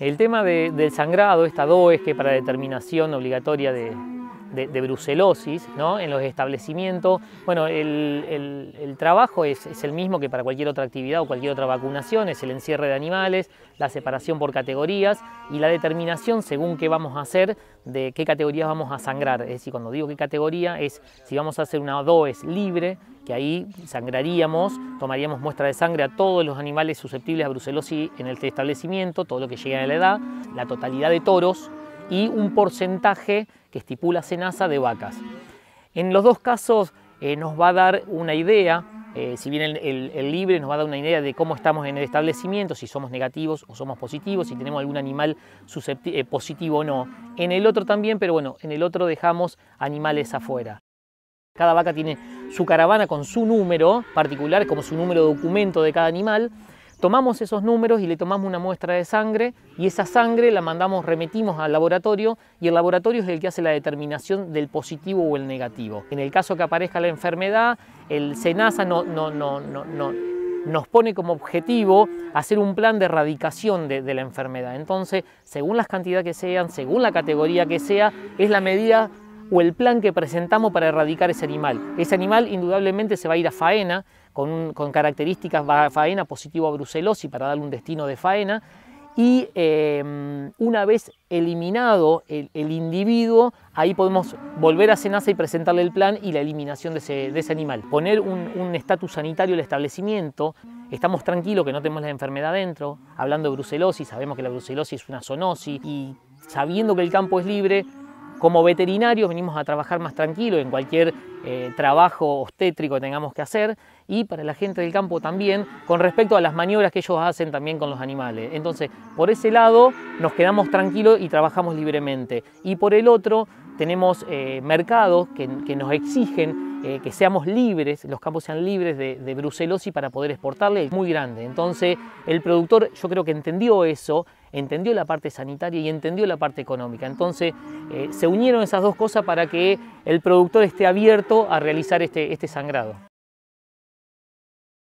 El tema de, del sangrado, esta es que para determinación obligatoria de, de, brucelosis ¿no? en los establecimientos. Bueno, el, trabajo es, es, el mismo que para cualquier otra actividad o cualquier otra vacunación, es el encierre de animales, la separación por categorías y la determinación según qué vamos a hacer, de qué categorías vamos a sangrar. Es decir, cuando digo qué categoría es si vamos a hacer una DOES libre, que ahí sangraríamos, tomaríamos muestra de sangre a todos los animales susceptibles a brucelosis en el establecimiento, todo lo que llegue a la edad, la totalidad de toros, y un porcentaje que estipula SENASA de vacas. En los dos casos eh, nos va a dar una idea, eh, si bien el, libre nos va a dar una idea de cómo estamos en el establecimiento, si somos negativos o somos positivos, si tenemos algún animal eh, positivo o no. En el otro también, pero bueno, en el otro dejamos animales afuera. Cada vaca tiene su caravana con su número particular, como su número de documento de cada animal, tomamos esos números y le tomamos una muestra de sangre y esa sangre la mandamos, remitimos al laboratorio y el laboratorio es el que hace la determinación del positivo o el negativo. En el caso que aparezca la enfermedad, el SENASA no, no, no, nos pone como objetivo hacer un plan de erradicación de la enfermedad. Entonces, según las cantidades que sean, según la categoría que sea, es la medida o el plan que presentamos para erradicar ese animal. Ese animal indudablemente se va a ir a faena, con, características, con características faena positivo a brucelosis para darle un destino de faena, y em, una vez eliminado el, individuo, ahí podemos volver a Senasa y presentarle el plan y la eliminación de ese, de ese animal. Poner un estatus sanitario al establecimiento, estamos tranquilos que no tenemos la enfermedad dentro, hablando de brucelosis, sabemos que la brucelosis es una zoonosis y sabiendo que el campo es libre, como veterinarios venimos a trabajar más tranquilo en cualquier eh, trabajo obstétrico que tengamos que hacer y para la gente del campo también con respecto a las maniobras que ellos hacen también con los animales. Entonces, por ese lado nos quedamos tranquilos y trabajamos libremente. Y por el otro, tenemos eh, mercados que nos exigen que seamos libres, los campos sean libres de, brucelosis para poder exportarle, es muy grande. Entonces el productor yo creo que entendió eso, entendió la parte sanitaria y entendió la parte económica. Entonces eh, se unieron esas dos cosas para que el productor esté abierto a realizar este, este sangrado.